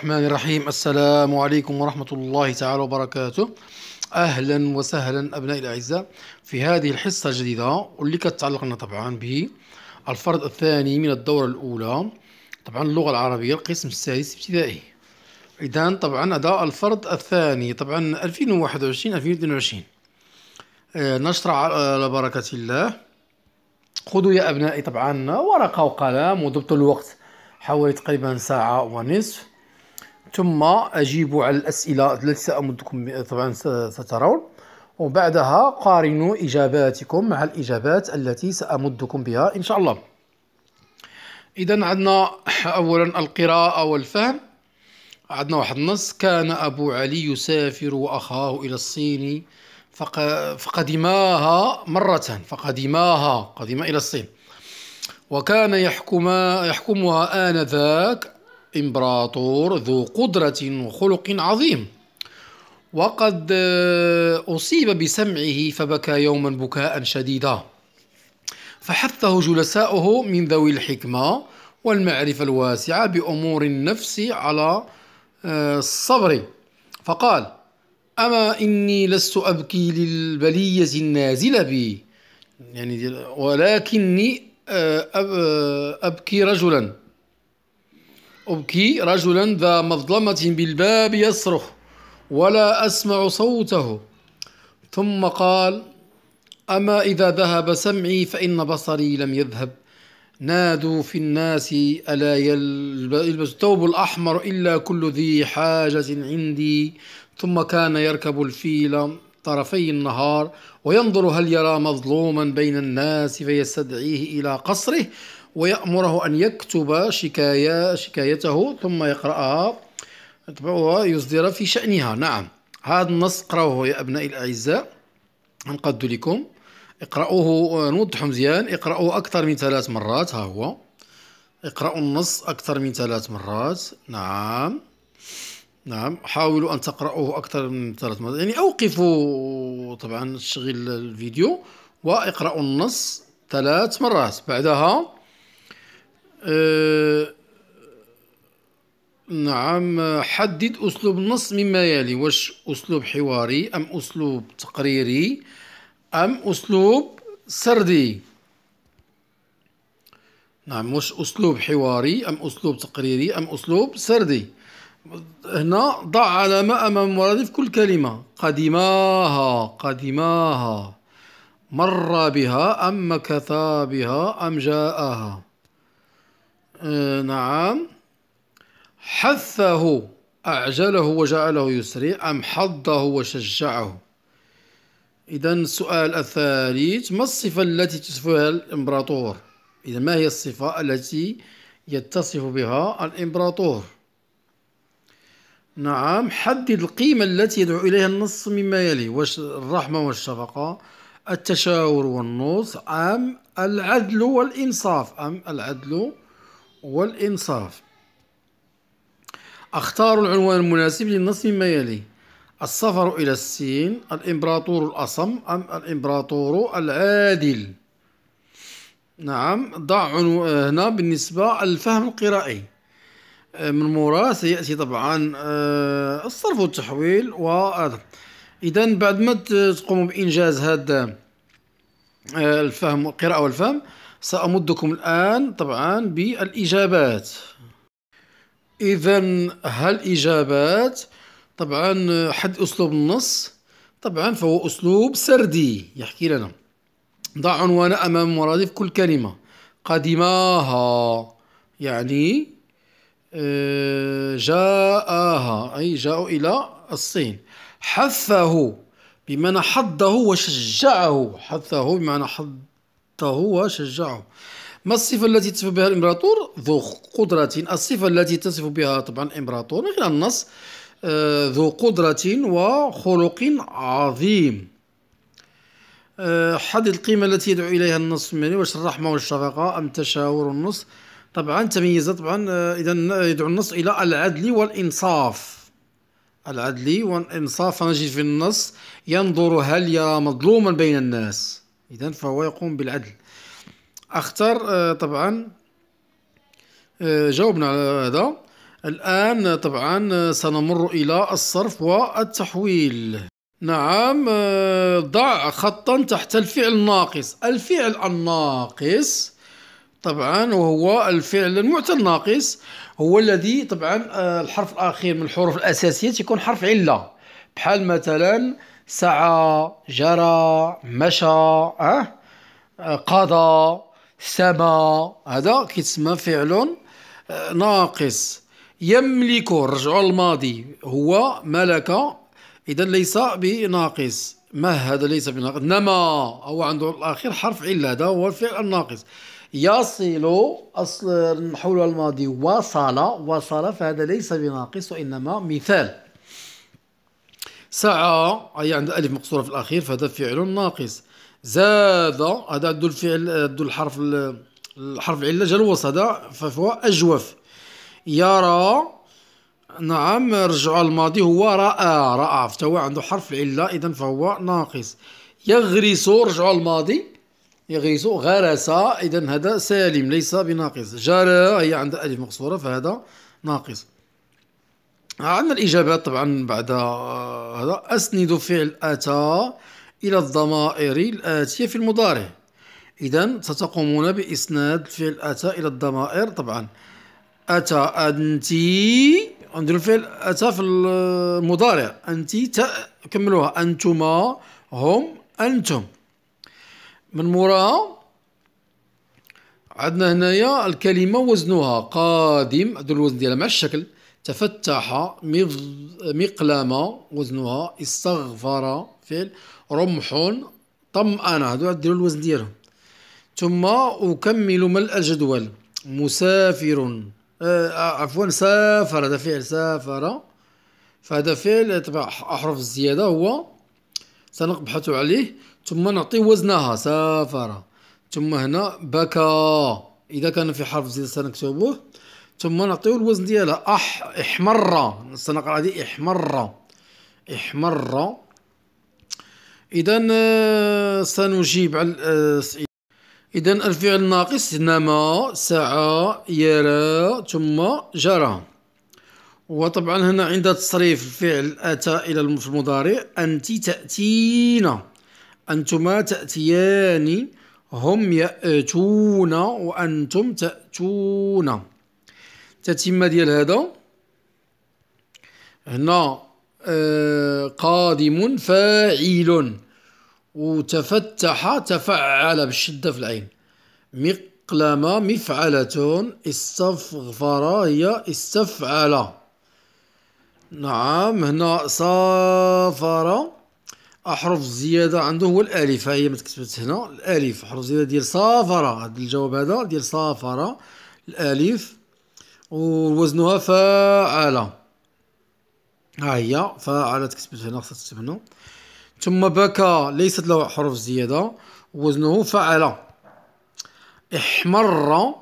الرحمن الرحيم السلام عليكم ورحمة الله تعالى وبركاته أهلا وسهلا أبنائي الأعزاء في هذه الحصة الجديدة واللي كتعلقنا طبعا به الفرد الثاني من الدورة الأولى طبعا اللغة العربية القسم السادس ابتدائي إذا طبعا هذا الفرد الثاني طبعا 2021 2022 آه، نشرع على بركة الله خذوا يا أبنائي طبعا ورقة وقلم وضبطوا الوقت حوالي تقريبا ساعة ونصف ثم أجيب على الأسئلة التي سأمدكم طبعا سترون وبعدها قارنوا إجاباتكم مع الإجابات التي سأمدكم بها إن شاء الله إذا عندنا أولا القراءة والفهم عندنا واحد النص كان أبو علي يسافر وأخاه إلى الصين فقدماها مرة فقدماها قدما إلى الصين وكان يحكما يحكمها آنذاك إمبراطور ذو قدرة وخلق عظيم وقد آه، أصيب بسمعه فبكى يوما بكاء شديدا فحثه جلساؤه من ذوي الحكمة والمعرفة الواسعة بأمور النفس على آه، الصبر فقال أما إني لست أبكي للبلية النازلة بي يعني ولكني آه، أبكي رجلا أبكي رجلا ذا مظلمة بالباب يصرخ ولا أسمع صوته ثم قال أما إذا ذهب سمعي فإن بصري لم يذهب نادوا في الناس ألا يلبس الثوب الأحمر إلا كل ذي حاجة عندي ثم كان يركب الفيل طرفي النهار وينظر هل يرى مظلوما بين الناس فيستدعيه إلى قصره ويأمره أن يكتب شكاية شكايته ثم يقرأها ويصدر في شأنها نعم هذا النص قرأوه يا أبنائي الأعزاء نقد لكم اقرأوه نوضح مزيان اقرأوه أكثر من ثلاث مرات ها هو اقرأوا النص أكثر من ثلاث مرات نعم نعم حاولوا أن تقرأوه أكثر من ثلاث مرات يعني أوقفوا طبعا تشغيل الفيديو واقرأوا النص ثلاث مرات بعدها آه، نعم حدد أسلوب النص مما يلي واش أسلوب حواري أم أسلوب تقريري أم أسلوب سردي نعم واش أسلوب حواري أم أسلوب تقريري أم أسلوب سردي هنا ضع علامة أمام مرادف كل كلمة قدماها قدماها مر بها أم مكثا بها أم جاءها آه، نعم حثه أعجله وجعله يسري أم حضه وشجعه إذا السؤال الثالث ما الصفة التي تصفها الإمبراطور إذا ما هي الصفة التي يتصف بها الإمبراطور نعم حدد القيمة التي يدعو إليها النص مما يلي الرحمة والشفقة التشاور والنصح أم العدل والإنصاف أم العدل والإنصاف أختار العنوان المناسب للنص مما يلي السفر إلى الصين الإمبراطور الأصم أم الإمبراطور العادل نعم ضع هنا بالنسبة للفهم القرائي آه، من مورا سيأتي طبعا آه، الصرف والتحويل و إذا بعد ما تقوموا بإنجاز هذا آه، الفهم القراءة والفهم سأمدكم الآن طبعا بالإجابات إذا هالإجابات طبعا حد أسلوب النص طبعا فهو أسلوب سردي يحكي لنا ضع عنوان أمام مرادف كل كلمة قدماها يعني آه، جاءها أي جاءوا إلى الصين حثه بمعنى حضه وشجعه حثه بمعنى حض هو شجعه ما الصفة التي تصف بها الإمبراطور ذو قدرة الصفة التي تصف بها طبعا الإمبراطور من خلال النص آه، ذو قدرة وخلق عظيم آه، حدد القيمة التي يدعو إليها النص يعني واش الرحمة والشفقة أم تشاور النص طبعا تميز طبعا آه، إذا يدعو النص إلى العدل والإنصاف العدل والإنصاف نجد في النص ينظر هل يرى مظلوما بين الناس إذا فهو يقوم بالعدل أختار آه، طبعا آه، جاوبنا على هذا الآن طبعا آه، سنمر إلى الصرف والتحويل نعم ضع خطا تحت الفعل الناقص الفعل الناقص طبعا وهو الفعل المعتل الناقص هو الذي طبعا الحرف الأخير من الحروف الأساسية يكون حرف علة بحال مثلا سعى جرى مشى أه؟ قضى سما هذا كيتسمى فعل آه، ناقص يملك رجعوا الماضي هو ملك إذا ليس بناقص ما هذا ليس بناقص نما هو عنده الأخير حرف علة هذا هو الفعل الناقص يصل أصل حول الماضي وصل وصل فهذا ليس بناقص وإنما مثال سعى أي عند ألف مقصورة في الأخير فهذا فعل ناقص زاد هذا عنده الفعل عنده الحرف الحرف العلة جا الوسط هذا فهو أجوف يرى نعم رجع الماضي هو رأى رأى فتوى عنده حرف العلة إذا فهو ناقص يغرس رجع الماضي يغرس غرس إذا هذا سالم ليس بناقص جرى هي عند ألف مقصورة فهذا ناقص عندنا الإجابات طبعا بعد هذا أسند فعل أتى إلى الضمائر الآتية في المضارع إذا ستقومون بإسناد فعل أتى إلى الضمائر طبعا أتى أنت نديرو الفعل أتى في المضارع أنت كملوها أنتما هم أنتم من مورا عندنا هنايا الكلمة وزنها قادم هذا الوزن ديالها مع الشكل تفتح مقلمة وزنها استغفر فعل رمح طمأن هذو ديروا الوزن ديالهم ثم أكمل ملء الجدول مسافر آه، عفوا سافر هذا فعل سافر فهذا فعل تبع أحرف الزيادة هو سنبحث عليه ثم نعطي وزنها سافر ثم هنا بكى إذا كان في حرف زيادة سنكتبه ثم نعطيو الوزن ديالها اح احمر سنقرا هذه احمر احمر اذا آه، سنجيب على آه، اذا الفعل الناقص نما سعى يرى ثم جرى وطبعا هنا عند تصريف الفعل اتى الى المضارع انت تاتين انتما تاتيان هم ياتون وانتم تاتون التتمة ديال هذا هنا آه قادم فاعل وتفتح تفعل بالشدة في العين مقلم مفعلة استغفر هي استفعل نعم هنا سافر أحرف الزيادة عنده هو الألف هي ما تكتبت هنا الألف حرف زيادة ديال سافر هذا الجواب هذا ديال سافر الألف ووزنها فاعلة ها هي فاعلة تكتبت هنا خصها تتبنى ثم بكى ليست له حروف زيادة وزنه فعل احمر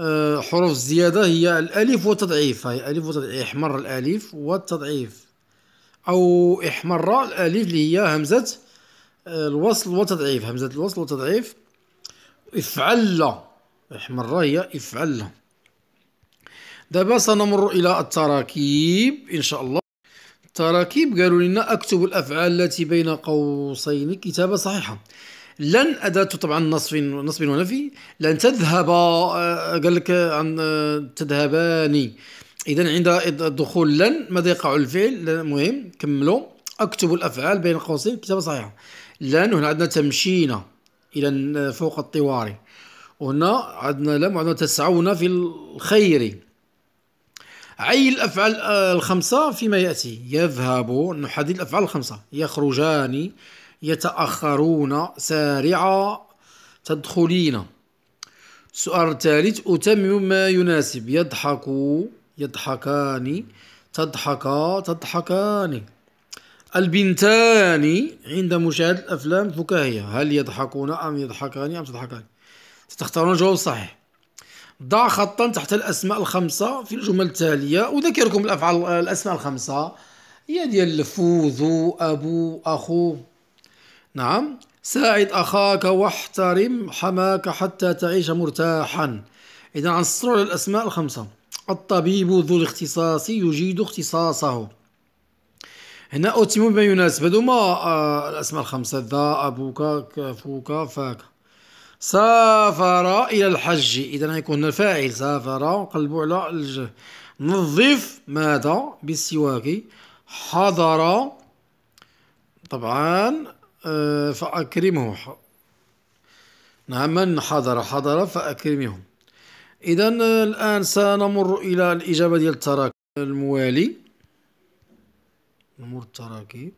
آه، حروف الزيادة هي الألف والتضعيف هي ألف وتضعيف احمر الألف والتضعيف أو احمر الألف اللي هي همزة آه، الوصل والتضعيف همزة الوصل والتضعيف افعل احمر هي افعل دابا سنمر الى التراكيب ان شاء الله التراكيب قالوا لنا اكتب الافعال التي بين قوسين كتابه صحيحه لن أداة طبعا نصف نصب ونفي لن تذهب آه، قال لك عن آه، تذهبان إذا عند الدخول لن ماذا يقع الفعل المهم كملوا أكتب الأفعال بين قوسين كتابة صحيحة لن هنا عندنا تمشينا إلى فوق الطواري وهنا عندنا لم وعندنا تسعون في الخير عين الافعال آه، الخمسه فيما ياتي يذهب نحدد الافعال الخمسه يخرجان يتاخرون سارعا تدخلين السؤال الثالث اتمم ما يناسب يضحك يضحكان تضحكا تضحكان البنتان عند مشاهده الافلام فكاهيه هل يضحكون ام يضحكان ام تضحكان ستختارون الجواب الصحيح ضع خطا تحت الاسماء الخمسه في الجمل التاليه اذكركم الافعال الاسماء الخمسه هي ديال فو ذو ابو اخو نعم ساعد اخاك واحترم حماك حتى تعيش مرتاحا اذا عنصروا على الاسماء الخمسه الطبيب ذو الاختصاص يجيد اختصاصه هنا اتم بما يناسب هذوما آه، الاسماء الخمسه ذا ابوك فوك فاك سافر إلى الحج إذا هيكون الفاعل سافر نقلبوا على الجه نظف ماذا بالسواك حضر طبعا آه، فأكرمه نعم من حضر حضر فأكرمه إذا آه، الآن سنمر إلى الإجابة ديال التراكيب الموالي نمر التراكيب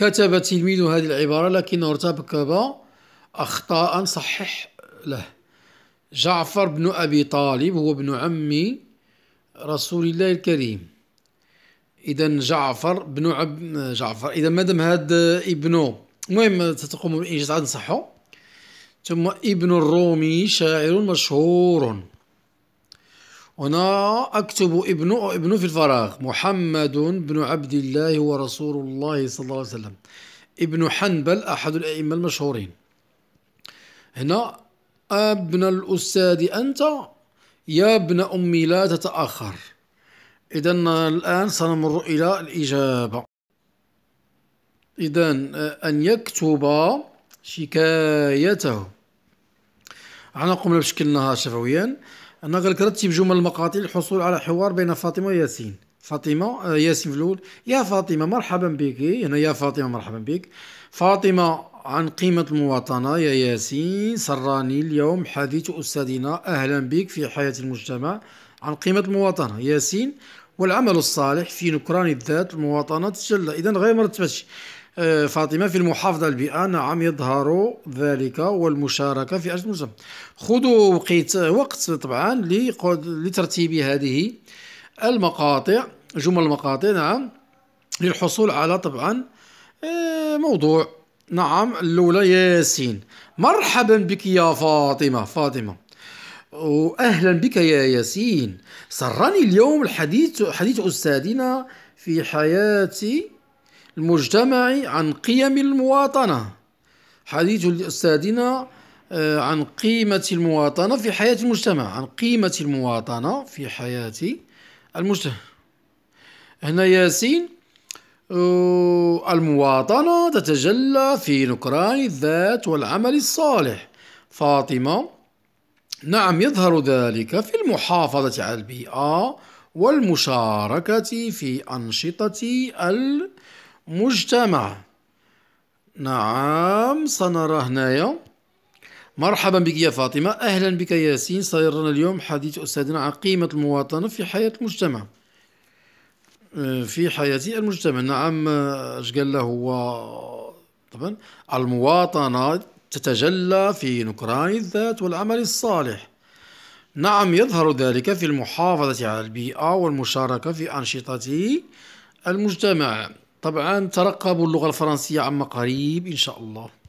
كتب تلميذ هذه العبارة لكنه ارتكب أخطاء صحح له جعفر بن أبي طالب هو ابن عم رسول الله الكريم إذا جعفر بن عب جعفر إذا مادام هاد ابنه المهم تقوم بإنجاز عاد نصحو ثم ابن الرومي شاعر مشهور هنا أكتب ابن ابن في الفراغ محمد بن عبد الله ورسول الله صلى الله عليه وسلم ابن حنبل أحد الأئمة المشهورين هنا ابن الأستاذ أنت يا ابن أمي لا تتأخر إذا الآن سنمر إلى الإجابة إذا أن يكتب شكايته عنا قمنا بشكلناها شفويا أنا غير رتب جمل المقاطع للحصول على حوار بين فاطمة وياسين فاطمة آه، ياسين فلول يا فاطمة مرحبا بك هنا يا فاطمة مرحبا بك فاطمة عن قيمة المواطنة يا ياسين سراني اليوم حديث أستاذنا أهلا بك في حياة المجتمع عن قيمة المواطنة ياسين والعمل الصالح في نكران الذات المواطنة تجلى إذا غير مرتبتش آه، فاطمة في المحافظة البيئة نعم يظهر ذلك والمشاركة في أجل المجتمع خذوا وقت وقت طبعا لترتيب هذه المقاطع جمل المقاطع نعم للحصول على طبعا آه، موضوع نعم الأولى ياسين مرحبا بك يا فاطمة فاطمة وأهلا بك يا ياسين سرني اليوم الحديث حديث أستاذنا في حياتي المجتمع عن قيم المواطنة حديث لأستاذنا آه، عن قيمة المواطنة في حياة المجتمع عن قيمة المواطنة في حياة المجتمع هنا ياسين آه، المواطنة تتجلى في نكران الذات والعمل الصالح فاطمة نعم يظهر ذلك في المحافظة على البيئة والمشاركة في أنشطة البيئة مجتمع نعم سنرى هنايا مرحبا بك يا فاطمة أهلا بك ياسين سيرنا اليوم حديث أستاذنا عن قيمة المواطنة في حياة المجتمع آه، في حياة المجتمع نعم آه، اش قال له هو طبعا المواطنة تتجلى في نكران الذات والعمل الصالح نعم يظهر ذلك في المحافظة على البيئة والمشاركة في أنشطة المجتمع طبعا ترقبوا اللغة الفرنسية عما قريب إن شاء الله